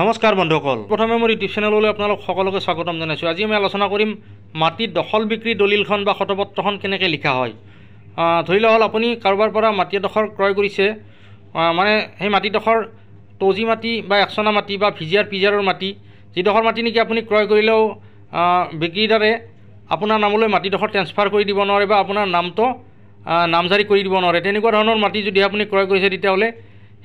নমস্কাৰ বন্ধুসকল প্ৰথমে মোৰ ইউটিউব চেনেললৈ আপোনালোক সকলোকে স্বাগতম জনাইছোঁ আজি আমি আলোচনা কৰিম মাটিত দখল বিক্ৰী দলিলখন বা শতপত্ৰখন কেনেকৈ লিখা হয় ধৰি লওক হ'ল আপুনি কাৰোবাৰ পৰা মাটি এডোখৰ ক্ৰয় কৰিছে মানে সেই মাটিডোখৰ তজি মাটি বা একচনা মাটি বা ভিজিয়াৰ পিজিয়াৰৰ মাটি যিডোখৰ মাটি নেকি আপুনি ক্ৰয় কৰিলেও বিক্ৰীদাৰে আপোনাৰ নামলৈ মাটিডোখৰ ট্ৰেঞ্চফাৰ কৰি দিব নোৱাৰে বা আপোনাৰ নামটো নামজাৰি কৰি দিব নোৱাৰে তেনেকুৱা ধৰণৰ মাটি যদি আপুনি ক্ৰয় কৰিছে তেতিয়াহ'লে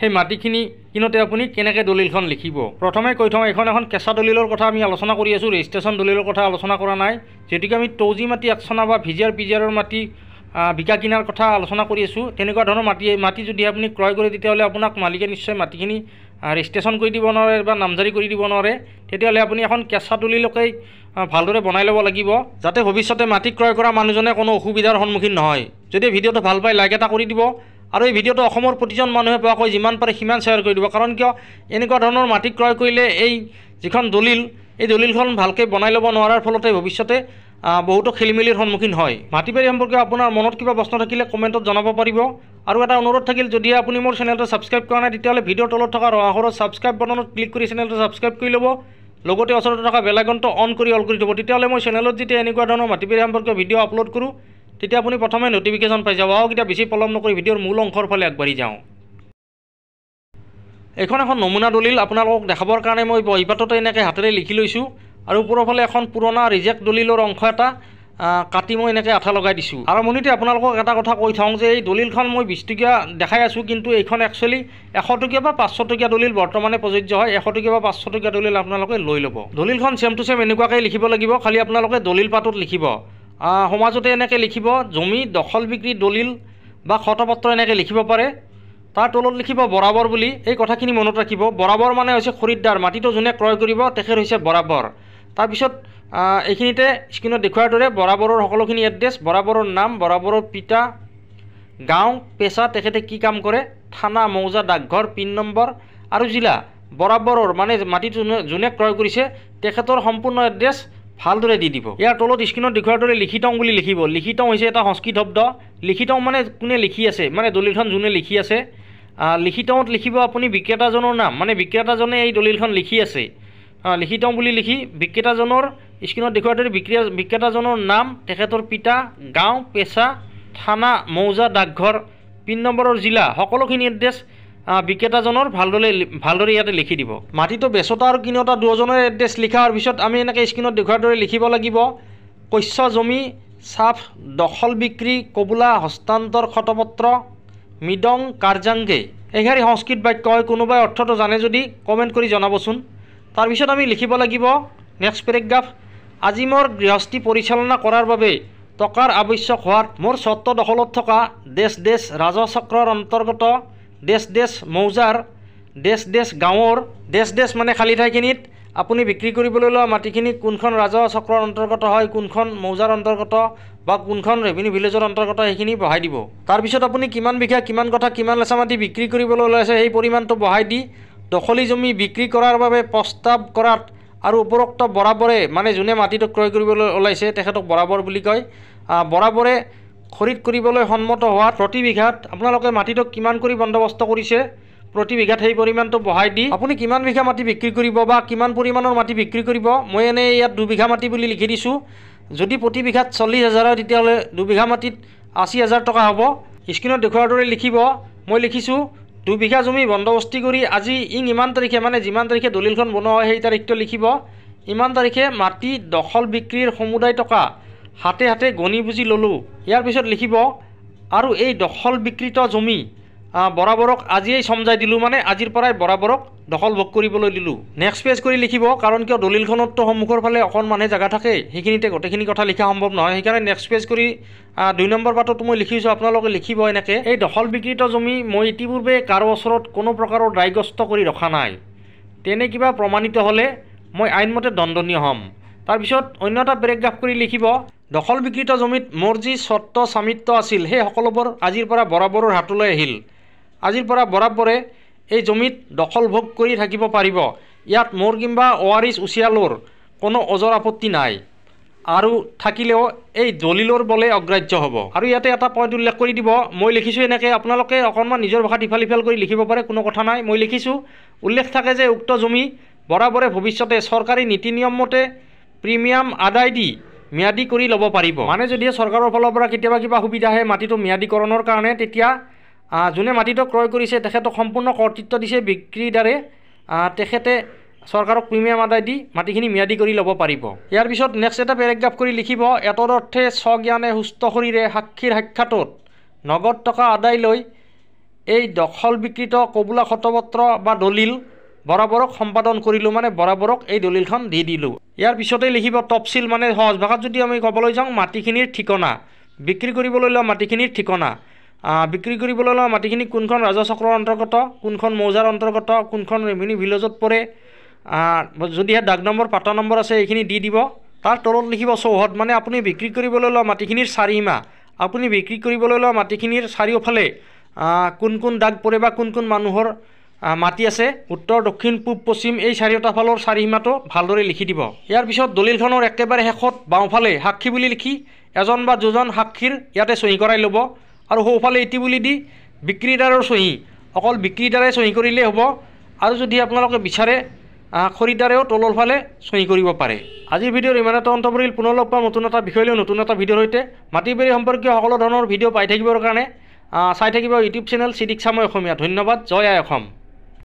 সেই মাটিখিনি কিনোতে আপুনি কেনেকৈ দলিলখন লিখিব প্ৰথমে কৈ থওঁ এইখন এখন কেঁচা দলিলৰ কথা আমি আলোচনা কৰি আছোঁ ৰেজিষ্ট্ৰেশ্যন দলিলৰ কথা আলোচনা কৰা নাই যিহেতুকে আমি তৌজি মাটি একচনা বা ভিজিয়াৰ পিজিয়াৰৰ মাটি বিকা কিনাৰ কথা আলোচনা কৰি আছোঁ তেনেকুৱা ধৰণৰ মাটি মাটি যদি আপুনি ক্ৰয় কৰে তেতিয়াহ'লে আপোনাক মালিকে নিশ্চয় মাটিখিনি ৰেজিষ্ট্ৰেশ্যন কৰি দিব নোৱাৰে বা নামজাৰি কৰি দিব নোৱাৰে তেতিয়াহ'লে আপুনি এখন কেঁচা দলিলকেই ভালদৰে বনাই ল'ব লাগিব যাতে ভৱিষ্যতে মাটি ক্ৰয় কৰা মানুহজনে কোনো অসুবিধাৰ সন্মুখীন নহয় যদি ভিডিঅ'টো ভাল পায় লাইক এটা কৰি দিব আৰু এই ভিডিঅ'টো অসমৰ প্ৰতিজন মানুহে পোৱাকৈ যিমান পাৰে সিমান শ্বেয়াৰ কৰি দিব কাৰণ কিয় এনেকুৱা ধৰণৰ মাটি ক্ৰয় কৰিলে এই যিখন দলিল এই দলিলখন ভালকৈ বনাই ল'ব নোৱাৰাৰ ফলতে ভৱিষ্যতে বহুতো খেলিমেলিৰ সন্মুখীন হয় মাটি বাৰী সম্পৰ্কে আপোনাৰ মনত কিবা প্ৰশ্ন থাকিলে কমেণ্টত জনাব পাৰিব আৰু এটা অনুৰোধ থাকিল যদি আপুনি মোৰ চেনেলটো ছাবস্ক্ৰাইব কৰা নাই তেতিয়াহ'লে ভিডিঅ'ৰ তলত থকা ৰহাসৰত ছাবস্ক্ৰাইব বটনত ক্লিক কৰি চেনেলটো ছাবস্ক্ৰাইব কৰি ল'ব লগতে ওচৰতে থকা বেলাইকনটো অন কৰি অল কৰি দিব তেতিয়াহ'লে মই চেনেলত যেতিয়া এনেকুৱা ধৰণৰ মাটি বাৰী সম্পৰ্কীয় ভিডিঅ' আপলোড কৰোঁ তেতিয়া আপুনি প্ৰথমে ন'টিফিকেশ্যন পাই যাব আৰু এতিয়া বেছি পলম নকৰি ভিডিঅ'ৰ মূল অংশৰ ফালে আগবাঢ়ি যাওঁ এইখন এখন নমুনা দলিল আপোনালোকক দেখাবৰ কাৰণে মই বহিপাততে এনেকৈ হাতেৰে লিখি লৈছোঁ আৰু ওপৰৰ ফালে এখন পুৰণা ৰিজেক্ট দলিলৰ অংশ এটা কাটি মই এনেকৈ আঠা লগাই দিছোঁ আৰম্ভণিতে আপোনালোকক এটা কথা কৈ থওঁ যে এই দলিলখন মই বিছ টকীয়া দেখাই আছোঁ কিন্তু এইখন একচুৱেলি টকীয়া বা পাঁচশ টকীয়া দলিল বৰ্তমানে প্ৰযোজ্য হয় এশ টকীয়া বা পাঁচশ টকীয়া দলিল আপোনালোকে লৈ ল'ব দলিলখন চেম টু চেম এনেকুৱাকৈ লিখিব লাগিব খালী আপোনালোকে দলিল পাতত লিখিব সমাজতে এনেকৈ লিখিব জমি দখল বিক্ৰী দলিল বা শতপত্ৰ এনেকৈ লিখিব পাৰে তাৰ তলত লিখিব বৰাবৰ বুলি এই কথাখিনি মনত ৰাখিব বৰাবৰ মানে হৈছে খৰিদ্দাৰ মাটিটো যোনে ক্ৰয় কৰিব তেখেত হৈছে বৰাবৰ তাৰপিছত এইখিনিতে স্ক্ৰীণত দেখুৱাৰ দৰে বৰাবৰৰ সকলোখিনি এড্ৰেছ বৰাবৰৰ নাম বৰাবৰৰ পিতা গাঁও পেচা তেখেতে কি কাম কৰে থানা মৌজা ডাকঘৰ পিন নম্বৰ আৰু জিলা বৰাবৰৰ মানে মাটিটো যোনে ক্ৰয় কৰিছে তেখেতৰ সম্পূৰ্ণ এড্ৰেছ ভালদৰে দি দিব ইয়াৰ তলত স্ক্ৰীণত দেখুৱাৰ দৰে লিখিতং বুলি লিখিব লিখিতং হৈছে এটা সংস্কৃত শব্দ লিখিতং মানে কোনে লিখি আছে মানে দলিলখন যোনে লিখি আছে লিখিতঙত লিখিব আপুনি বিক্ৰেতাজনৰ নাম মানে বিক্ৰেতাজনে এই দলিলখন লিখি আছে লিখিতং বুলি লিখি বিক্ৰেতাজনৰ স্ক্ৰীণত দেখুৱাৰ দৰে বিক্ৰিয়া বিক্ৰেতাজনৰ নাম তেখেতৰ পিতা গাঁও পেচা থানা মৌজা ডাকঘৰ পিন নম্বৰৰ জিলা সকলোখিনি এড্ৰেছ বিক্ৰেতাজনৰ ভালদৰে ভালদৰে ইয়াতে লিখি দিব মাটিটো বেচোতা আৰু কিনোতা দুজনৰ এড্ৰেছ লিখাৰ পিছত আমি এনেকৈ স্ক্ৰীণত দেখুৱাৰ দৰে লিখিব লাগিব কস্য জমি চাফ দখল বিক্ৰী কবুলা হস্তান্তৰ খটপত্ৰ মৃদং কাৰ্যাংগে এইঘাৰী সংস্কৃত বাক্য হয় কোনোবাই অৰ্থটো জানে যদি কমেণ্ট কৰি জনাবচোন তাৰপিছত আমি লিখিব লাগিব নেক্সট পেৰেগ্ৰাফ আজি মোৰ গৃহস্থী পৰিচালনা কৰাৰ বাবে টকাৰ আৱশ্যক হোৱাত মোৰ স্বত্ব দখলত থকা দেশ দেশ ৰাজচক্ৰৰ অন্তৰ্গত দেশ দেশ মৌজাৰ দেশ দেশ গাঁৱৰ দেশ দেশ মানে খালী ঠাইখিনিত আপুনি বিক্ৰী কৰিবলৈ লোৱা মাটিখিনি কোনখন ৰাজহ চক্ৰৰ অন্তৰ্গত হয় কোনখন মৌজাৰ অন্তৰ্গত বা কোনখন ৰেভিনিউ ভিলেজৰ অন্তৰ্গত সেইখিনি বঢ়াই দিব তাৰপিছত আপুনি কিমান বিঘা কিমান কথা কিমান লেচা মাটি বিক্ৰী কৰিবলৈ ওলাইছে সেই পৰিমাণটো বঢ়াই দি দখলি জমি বিক্ৰী কৰাৰ বাবে প্ৰস্তাৱ কৰাত আৰু উপৰোক্ত বৰাবৰে মানে যোনে মাটিটো ক্ৰয় কৰিবলৈ ওলাইছে তেখেতক বৰাবৰ বুলি কয় বৰাবৰে খৰিদ কৰিবলৈ সন্মত হোৱা প্ৰতি বিঘাত আপোনালোকে মাটিটো কিমান কৰি বন্দোবস্ত কৰিছে প্ৰতি বিঘাত সেই পৰিমাণটো বঢ়াই দি আপুনি কিমান বিঘা মাটি বিক্ৰী কৰিব বা কিমান পৰিমাণৰ মাটি বিক্ৰী কৰিব মই এনেই ইয়াত দুবিঘা মাটি বুলি লিখি দিছোঁ যদি প্ৰতি বিঘাত চল্লিছ হাজাৰ হয় তেতিয়াহ'লে দুবিঘা মাটিত আশী হাজাৰ টকা হ'ব স্ক্ৰীণত দেখুৱাৰ দৰে লিখিব মই লিখিছোঁ দুবিঘা জমি বন্দোবস্তি কৰি আজি ইং ইমান তাৰিখে মানে যিমান তাৰিখে দলিলখন বনোৱা হয় সেই তাৰিখটো লিখিব ইমান তাৰিখে মাটি দখল বিক্ৰীৰ সমুদায় টকা হাতে হাতে গণি বুজি ল'লোঁ ইয়াৰ পিছত লিখিব আৰু এই দখল বিকৃত জমি বৰাবৰক আজিয়েই চমজাই দিলোঁ মানে আজিৰ পৰাই বৰাবৰক দখল ভোগ কৰিবলৈ দিলোঁ নেক্সট পেজ কৰি লিখিব কাৰণ কিয় দলিলখনতো সন্মুখৰ ফালে অকণমানহে জেগা থাকে সেইখিনিতে গোটেইখিনি কথা লিখা সম্ভৱ নহয় সেইকাৰণে নেক্সট পেজ কৰি দুই নম্বৰ পাতত মই লিখিছোঁ আপোনালোকে লিখিব এনেকৈ এই দখল বিকৃত জমি মই ইতিপূৰ্বে কাৰো ওচৰত কোনো প্ৰকাৰৰ দায়গ্ৰস্ত কৰি ৰখা নাই তেনে কিবা প্ৰমাণিত হ'লে মই আইনমতে দণ্ডনীয় হ'ম তাৰপিছত অন্য এটা পেৰেগ্ৰাফ কৰি লিখিব দখল বিকৃত জমিত মোৰ যি স্বত্ব স্বামিত্ব আছিল সেই সকলোবোৰ আজিৰ পৰা বৰাবৰৰ হাতলৈ আহিল আজিৰ পৰা বৰাবৰে এই জমিত দখল ভোগ কৰি থাকিব পাৰিব ইয়াত মোৰ কিম্বা অ আৰ ইছ উচিয়ালৰ কোনো অজৰ আপত্তি নাই আৰু থাকিলেও এই দলিলৰ বলে অগ্ৰাহ্য হ'ব আৰু ইয়াতে এটা পইণ্ট উল্লেখ কৰি দিব মই লিখিছোঁ এনেকৈ আপোনালোকে অকণমান নিজৰ ভাষাত ইফাল ইফাল কৰি লিখিব পাৰে কোনো কথা নাই মই লিখিছোঁ উল্লেখ থাকে যে উক্ত জমি বৰাবৰে ভৱিষ্যতে চৰকাৰী নীতি নিয়মমতে প্ৰিমিয়াম আদায় দি ম্যাদি কৰি ল'ব পাৰিব মানে যদি চৰকাৰৰ ফালৰ পৰা কেতিয়াবা কিবা সুবিধা আহে মাটিটো ম্যাদিকৰণৰ কাৰণে তেতিয়া যোনে মাটিটো ক্ৰয় কৰিছে তেখেতক সম্পূৰ্ণ কৰ্তৃত্ব দিছে বিক্ৰীৰ দ্বাৰে তেখেতে চৰকাৰক প্ৰিমিয়াম আদায় দি মাটিখিনি ম্যাদি কৰি ল'ব পাৰিব ইয়াৰ পিছত নেক্সট এটা পেৰেগ্ৰাফ কৰি লিখিব এটৰ অৰ্থে স্বজ্ঞানে সুস্থ শৰীৰে সাক্ষীৰ সাক্ষাতত নগদ টকা আদায় লৈ এই দখল বিকৃত কবুলা খটপত্ৰ বা দলিল বৰাবৰক সম্পাদন কৰিলোঁ মানে বৰাবৰক এই দলিলখন দি দিলোঁ ইয়াৰ পিছতে লিখিব তপচিল মানে সহজ ভাষাত যদি আমি ক'বলৈ যাওঁ মাটিখিনিৰ ঠিকনা বিক্ৰী কৰিবলৈ লোৱা মাটিখিনিৰ ঠিকনা বিক্ৰী কৰিবলৈ লোৱা মাটিখিনি কোনখন ৰাজচক্ৰৰ অন্তৰ্গত কোনখন মৌজাৰ অন্তৰ্গত কোনখন ৰেভিনিউ ভিলেজত পৰে যদিহে ডাক নম্বৰ পাতা নম্বৰ আছে এইখিনি দি দিব তাৰ তলত লিখিব চৌহদ মানে আপুনি বিক্ৰী কৰিবলৈ লোৱা মাটিখিনিৰ চাৰিসীমা আপুনি বিক্ৰী কৰিবলৈ লোৱা মাটিখিনিৰ চাৰিওফালে কোন কোন দাগ পৰে বা কোন কোন মানুহৰ মাটি আছে উত্তৰ দক্ষিণ পূব পশ্চিম এই চাৰিওটা ফালৰ চাৰি সীমাটো ভালদৰে লিখি দিব ইয়াৰ পিছত দলিলখনৰ একেবাৰে শেষত বাওঁফালে সাক্ষী বুলি লিখি এজন বা দুজন সাক্ষীৰ ইয়াতে চহী কৰাই ল'ব আৰু সোঁফালে ইটি বুলি দি বিক্ৰীদাৰৰ চহী অকল বিক্ৰীদাৰে চহী কৰিলেই হ'ব আৰু যদি আপোনালোকে বিচাৰে খৰিদাৰেও তলৰ ফালে চহী কৰিব পাৰে আজিৰ ভিডিঅ'ৰ ইমান এটা অন্ত পৰিল পুনৰ লগ পাম নতুন এটা বিষয় লৈ নতুন এটা ভিডিঅ'ৰ সৈতে মাটি বাৰী সম্পৰ্কীয় সকলো ধৰণৰ ভিডিঅ' পাই থাকিবৰ কাৰণে চাই থাকিব ইউটিউব চেনেল চিদিক চাময় অসমীয়া ধন্যবাদ জয় আই অসম